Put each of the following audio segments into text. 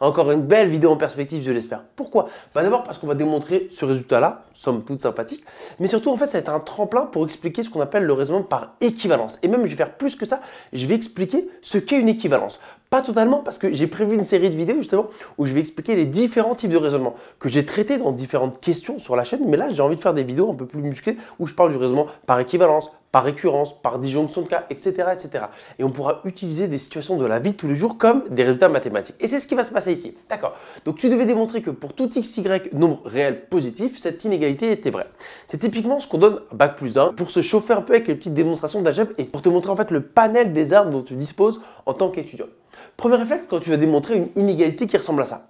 Encore une belle vidéo en perspective, je l'espère. Pourquoi bah D'abord parce qu'on va démontrer ce résultat-là, somme toute sympathique, mais surtout en fait ça va être un tremplin pour expliquer ce qu'on appelle le raisonnement par équivalence. Et même je vais faire plus que ça, je vais expliquer ce qu'est une équivalence. Pas totalement, parce que j'ai prévu une série de vidéos justement où je vais expliquer les différents types de raisonnements que j'ai traités dans différentes questions sur la chaîne. Mais là, j'ai envie de faire des vidéos un peu plus musclées où je parle du raisonnement par équivalence, par récurrence, par disjonction de cas, etc., etc. Et on pourra utiliser des situations de la vie tous les jours comme des résultats mathématiques. Et c'est ce qui va se passer ici. D'accord. Donc tu devais démontrer que pour tout x, y nombre réel positif, cette inégalité était vraie. C'est typiquement ce qu'on donne à Bac plus 1 pour se chauffer un peu avec les petites démonstrations d'algèbre et pour te montrer en fait le panel des armes dont tu disposes en tant qu'étudiant. Premier réflexe quand tu vas démontrer une inégalité qui ressemble à ça.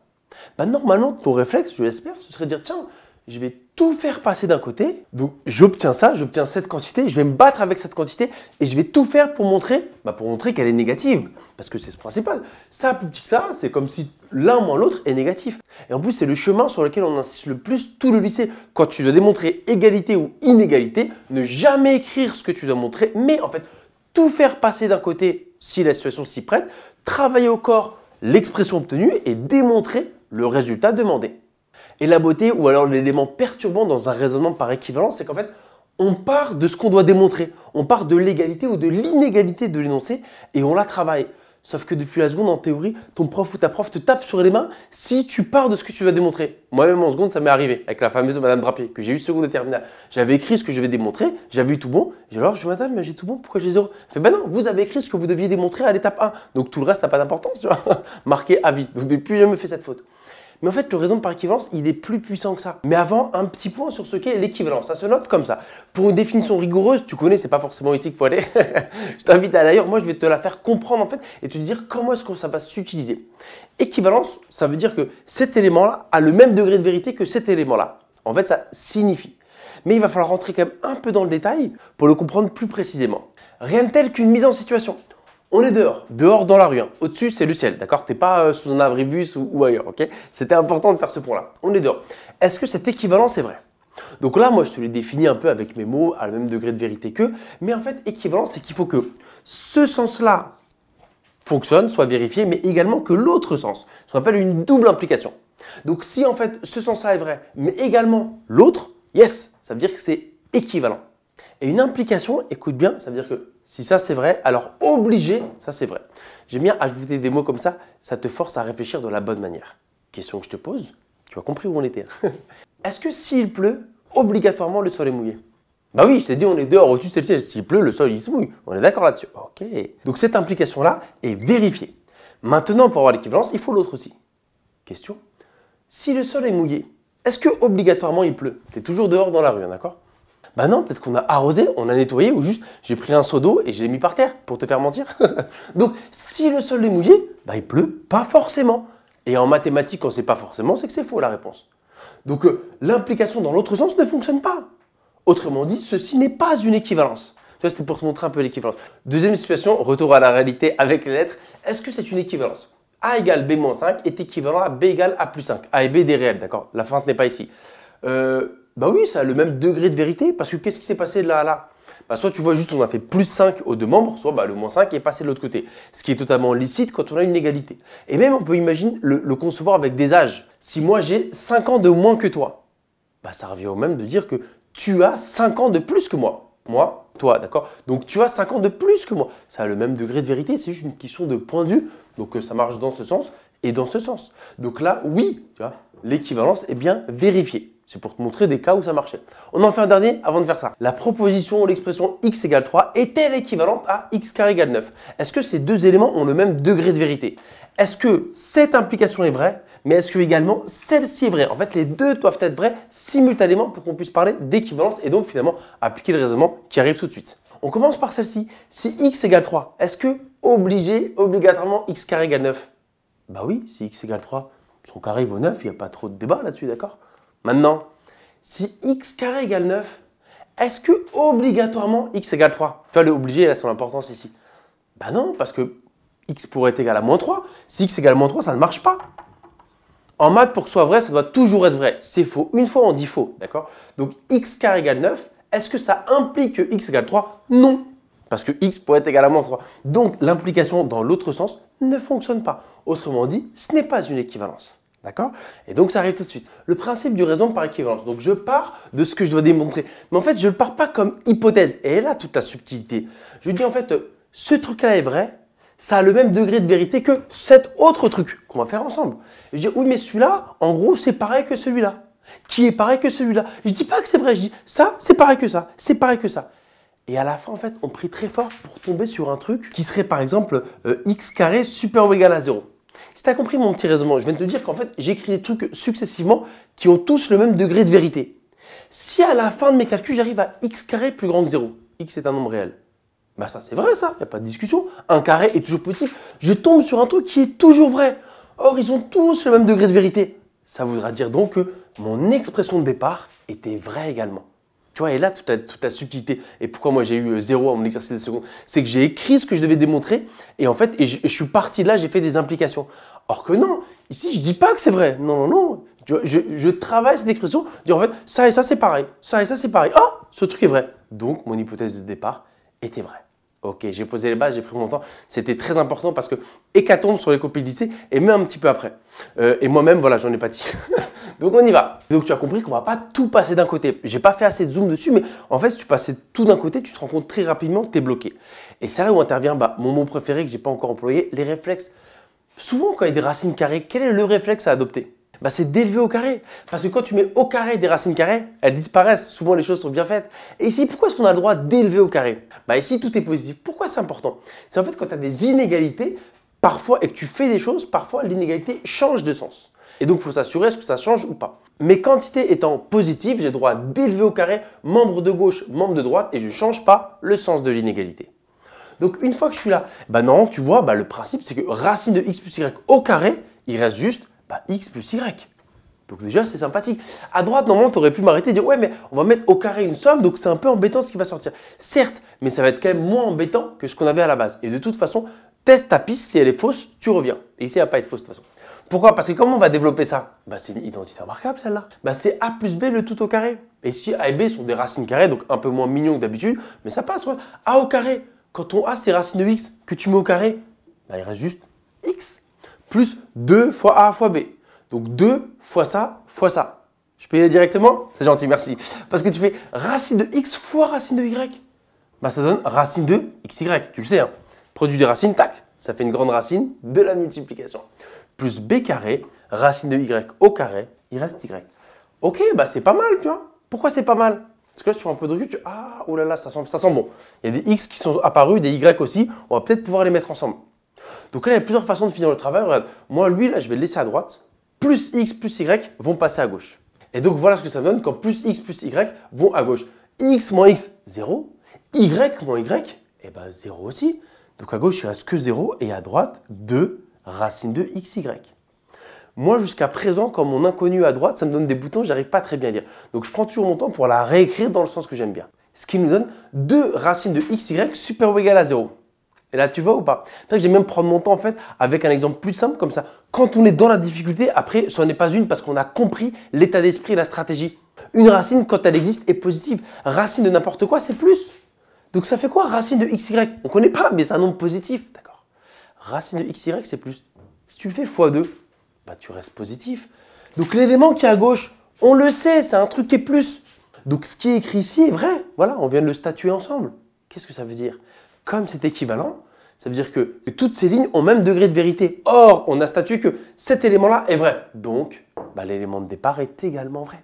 Bah, normalement, ton réflexe, je l'espère, ce serait de dire tiens, je vais tout faire passer d'un côté, donc j'obtiens ça, j'obtiens cette quantité, je vais me battre avec cette quantité et je vais tout faire pour montrer, bah, pour montrer qu'elle est négative, parce que c'est ce principal. Ça plus petit que ça, c'est comme si l'un moins l'autre est négatif. Et en plus, c'est le chemin sur lequel on insiste le plus tout le lycée. Quand tu dois démontrer égalité ou inégalité, ne jamais écrire ce que tu dois montrer, mais en fait tout faire passer d'un côté si la situation s'y prête, travailler au corps l'expression obtenue et démontrer le résultat demandé. Et la beauté, ou alors l'élément perturbant dans un raisonnement par équivalence, c'est qu'en fait, on part de ce qu'on doit démontrer, on part de l'égalité ou de l'inégalité de l'énoncé et on la travaille. Sauf que depuis la seconde, en théorie, ton prof ou ta prof te tape sur les mains si tu pars de ce que tu vas démontrer. Moi-même, en seconde, ça m'est arrivé avec la fameuse Madame Drapier que j'ai eu seconde et terminale. J'avais écrit ce que je vais démontrer, j'avais eu tout bon. J'ai alors, je dis, Madame, j'ai tout bon, pourquoi j'ai zéro Elle fait, ben non, vous avez écrit ce que vous deviez démontrer à l'étape 1. Donc tout le reste n'a pas d'importance, tu vois. Marqué à Donc depuis, je me fais cette faute. Mais en fait, le raisonnement par équivalence, il est plus puissant que ça. Mais avant, un petit point sur ce qu'est l'équivalence. Ça se note comme ça. Pour une définition rigoureuse, tu connais, c'est pas forcément ici qu'il faut aller. je t'invite à d'ailleurs, moi je vais te la faire comprendre en fait et te dire comment est-ce que ça va s'utiliser. Équivalence, ça veut dire que cet élément-là a le même degré de vérité que cet élément-là. En fait, ça signifie. Mais il va falloir rentrer quand même un peu dans le détail pour le comprendre plus précisément. Rien de tel qu'une mise en situation. On est dehors, dehors dans la rue. Hein. Au-dessus, c'est le ciel, d'accord T'es pas euh, sous un abribus ou, ailleurs, ok C'était important de faire ce point-là. On est dehors. Est-ce que cette équivalence est vraie Donc là, moi, je te l'ai défini un peu avec mes mots, à le même degré de vérité qu'eux. Mais en fait, équivalent c'est qu'il faut que ce sens-là fonctionne, soit vérifié, mais également que l'autre sens, soit s'appelle une double implication. Donc si en fait ce sens-là est vrai, mais également l'autre, yes, ça veut dire que c'est équivalent. Et une implication, écoute bien, ça veut dire que si ça c'est vrai, alors obligé, ça c'est vrai. J'aime bien ajouter des mots comme ça, ça te force à réfléchir de la bonne manière. Question que je te pose, tu as compris où on était. Hein. Est-ce que s'il pleut, obligatoirement le sol est mouillé Bah oui, je t'ai dit, on est dehors au-dessus de ciel. S'il pleut, le sol il se mouille. On est d'accord là-dessus. Ok. Donc cette implication-là est vérifiée. Maintenant, pour avoir l'équivalence, il faut l'autre aussi. Question si le sol est mouillé, est-ce que obligatoirement il pleut Tu es toujours dehors dans la rue, hein, d'accord bah non, peut-être qu'on a arrosé, on a nettoyé ou juste j'ai pris un seau d'eau et je l'ai mis par terre pour te faire mentir. Donc si le sol est mouillé, bah il pleut pas forcément. Et en mathématiques, quand sait pas forcément, c'est que c'est faux la réponse. Donc euh, l'implication dans l'autre sens ne fonctionne pas. Autrement dit, ceci n'est pas une équivalence. Tu vois, c'était pour te montrer un peu l'équivalence. Deuxième situation, retour à la réalité avec les lettres. Est-ce que c'est une équivalence A égale B moins 5 est équivalent à B égale A plus 5. A et B des réels, d'accord La fin n'est pas ici. Euh, bah oui, ça a le même degré de vérité, parce que qu'est-ce qui s'est passé de là à là bah soit tu vois juste on a fait plus 5 aux deux membres, soit bah, le moins 5 est passé de l'autre côté. Ce qui est totalement licite quand on a une égalité. Et même on peut imaginer le, concevoir avec des âges. Si moi j'ai 5 ans de moins que toi, bah, ça revient au même de dire que tu as 5 ans de plus que moi. Moi, toi, d'accord Donc tu as 5 ans de plus que moi. Ça a le même degré de vérité, c'est juste une question de point de vue. Donc euh, ça marche dans ce sens et dans ce sens. Donc là, oui, l'équivalence est bien vérifiée. C'est pour te montrer des cas où ça marchait. On en fait un dernier avant de faire ça. La proposition ou l'expression x égale 3 est-elle équivalente à x carré égale 9 Est-ce que ces deux éléments ont le même degré de vérité Est-ce que cette implication est vraie mais est-ce que également celle-ci est vraie En fait, les deux doivent être vraies simultanément pour qu'on puisse parler d'équivalence et donc finalement appliquer le raisonnement qui arrive tout de suite. On commence par celle-ci. Si x égale 3, est-ce que obligé, obligatoirement, x carré égale 9 Bah oui, si x égale 3, son carré vaut 9, il n'y a pas trop de débat là-dessus, d'accord Maintenant, si x égale 9, est-ce que obligatoirement x égale 3 Tu vois, le obliger là, son importance ici. Ben non, parce que x pourrait être égal à moins 3. Si x égale moins 3, ça ne marche pas. En maths, pour que ce soit vrai, ça doit toujours être vrai. C'est faux. Une fois, on dit faux, d'accord Donc, x carré égale 9, est-ce que ça implique que x égale 3 Non, parce que x pourrait être égal à moins 3. Donc, l'implication dans l'autre sens ne fonctionne pas. Autrement dit, ce n'est pas une équivalence. D'accord Et donc ça arrive tout de suite. Le principe du raison par équivalence. Donc je pars de ce que je dois démontrer. Mais en fait, je ne pars pas comme hypothèse. Et a toute la subtilité. Je dis en fait, ce truc-là est vrai, ça a le même degré de vérité que cet autre truc qu'on va faire ensemble. Et je dis, oui, mais celui-là, en gros, c'est pareil que celui-là. Qui est pareil que celui-là. Je ne dis pas que c'est vrai, je dis, ça, c'est pareil que ça, c'est pareil que ça. Et à la fin, en fait, on prie très fort pour tomber sur un truc qui serait par exemple euh, x carré super ou égal à 0. Si tu as compris mon petit raisonnement, je viens de te dire qu'en fait, j'écris des trucs successivement qui ont tous le même degré de vérité. Si à la fin de mes calculs, j'arrive à x carré plus grand que 0, x est un nombre réel, bah ça c'est vrai ça, il n'y a pas de discussion. Un carré est toujours possible, Je tombe sur un truc qui est toujours vrai. Or, ils ont tous le même degré de vérité. Ça voudra dire donc que mon expression de départ était vraie également. Tu vois, et là, toute la, subtilité. Et pourquoi moi j'ai eu euh, zéro à mon exercice de seconde C'est que j'ai écrit ce que je devais démontrer. Et en fait, et je, suis parti de là, j'ai fait des implications. Or que non, ici, je dis pas que c'est vrai. Non, non, non. je, travaille cette expression. Je en fait, ça et ça, c'est pareil. Ça et ça, c'est pareil. Oh, ce truc est vrai. Donc, mon hypothèse de départ était vraie. Ok, j'ai posé les bases, j'ai pris mon temps. C'était très important parce que hécatombe sur les copies de lycée et même un petit peu après. Euh, et moi-même, voilà, j'en ai pâti. Donc on y va. Donc tu as compris qu'on va pas tout passer d'un côté. J'ai pas fait assez de zoom dessus, mais en fait, si tu passais tout d'un côté, tu te rends compte très rapidement que tu es bloqué. Et c'est là où intervient bah, mon mot préféré que j'ai pas encore employé, les réflexes. Souvent, quand il y a des racines carrées, quel est le réflexe à adopter bah, c'est d'élever au carré. Parce que quand tu mets au carré des racines carrées, elles disparaissent. Souvent, les choses sont bien faites. Et ici, pourquoi est-ce qu'on a le droit d'élever au carré bah, Ici, tout est positif. Pourquoi c'est important C'est en fait quand tu as des inégalités, parfois, et que tu fais des choses, parfois, l'inégalité change de sens. Et donc, il faut s'assurer est-ce que ça change ou pas. Mes quantités étant positives, j'ai le droit d'élever au carré membre de gauche, membre de droite, et je ne change pas le sens de l'inégalité. Donc, une fois que je suis là, bah non, tu vois, bah, le principe, c'est que racine de x plus y au carré, il reste juste bah, x plus y. Donc déjà, c'est sympathique. À droite, normalement, tu aurais pu m'arrêter et dire, ouais, mais on va mettre au carré une somme, donc c'est un peu embêtant ce qui va sortir. Certes, mais ça va être quand même moins embêtant que ce qu'on avait à la base. Et de toute façon, teste ta piste, si elle est fausse, tu reviens. Et ici, elle va pas être fausse de toute façon. Pourquoi Parce que comment on va développer ça bah, C'est une identité remarquable celle-là. Bah, c'est A plus B le tout au carré. Et si A et B sont des racines carrées, donc un peu moins mignon que d'habitude, mais ça passe. quoi, A au carré, quand on A ces racines de x que tu mets au carré, bah, il reste juste x plus 2 fois A fois B. Donc 2 fois ça fois ça. Je peux aller directement C'est gentil, merci. Parce que tu fais racine de x fois racine de y. Bah ça donne racine de xy, tu le sais. Hein. Produit des racines, tac, ça fait une grande racine de la multiplication. Plus b carré, racine de y au carré, il reste y. Ok, bah c'est pas mal, tu vois. Pourquoi c'est pas mal Parce que là, tu fais un peu de recul, tu ah, oh là là, ça sent, ça sent bon. Il y a des x qui sont apparus, des y aussi, on va peut-être pouvoir les mettre ensemble. Donc là, il y a plusieurs façons de finir le travail. Regarde, moi, lui, là, je vais le laisser à droite. Plus X plus Y vont passer à gauche. Et donc, voilà ce que ça me donne quand plus X plus Y vont à gauche. X moins X, 0. Y moins Y, et eh ben 0 aussi. Donc à gauche, il ne reste que 0 et à droite, 2 racine de xy. Moi, jusqu'à présent, quand mon inconnu à droite, ça me donne des boutons, je n'arrive pas très bien à lire. Donc je prends toujours mon temps pour la réécrire dans le sens que j'aime bien. Ce qui nous donne 2 racines de xy super ou égal à 0. Et là, tu vois ou pas C'est que j'aime même prendre mon temps en fait avec un exemple plus simple comme ça. Quand on est dans la difficulté, après, ce n'est pas une parce qu'on a compris l'état d'esprit et la stratégie. Une racine, quand elle existe, est positive. Racine de n'importe quoi, c'est plus. Donc ça fait quoi racine de xy On ne connaît pas, mais c'est un nombre positif, d'accord Racine de xy, c'est plus. Si tu le fais fois 2 bah, tu restes positif. Donc l'élément qui est à gauche, on le sait, c'est un truc qui est plus. Donc ce qui est écrit ici est vrai. Voilà, on vient de le statuer ensemble. Qu'est-ce que ça veut dire comme c'est équivalent, ça veut dire que toutes ces lignes ont même degré de vérité. Or, on a statué que cet élément-là est vrai. Donc, bah, l'élément de départ est également vrai.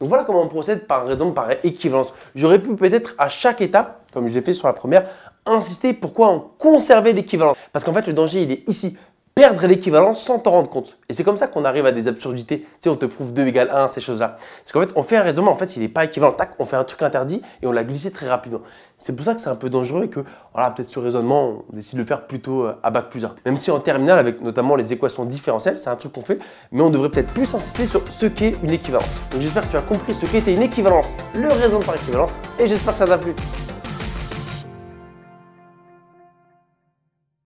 Donc voilà comment on procède par raison par équivalence. J'aurais pu peut-être à chaque étape, comme je l'ai fait sur la première, insister pourquoi on conservait l'équivalence. Parce qu'en fait, le danger, il est ici perdre l'équivalence sans t'en rendre compte. Et c'est comme ça qu'on arrive à des absurdités. Tu sais, on te prouve 2 égale 1, ces choses-là. Parce qu'en fait, on fait un raisonnement, en fait, il n'est pas équivalent. Tac, on fait un truc interdit et on l'a glissé très rapidement. C'est pour ça que c'est un peu dangereux et que, voilà, peut-être ce raisonnement, on décide de le faire plutôt euh, à bac plus 1. Même si en terminale, avec notamment les équations différentielles, c'est un truc qu'on fait, mais on devrait peut-être plus insister sur ce qu'est une équivalence. Donc j'espère que tu as compris ce qu'était une équivalence, le raisonnement par équivalence, et j'espère que ça t'a plu.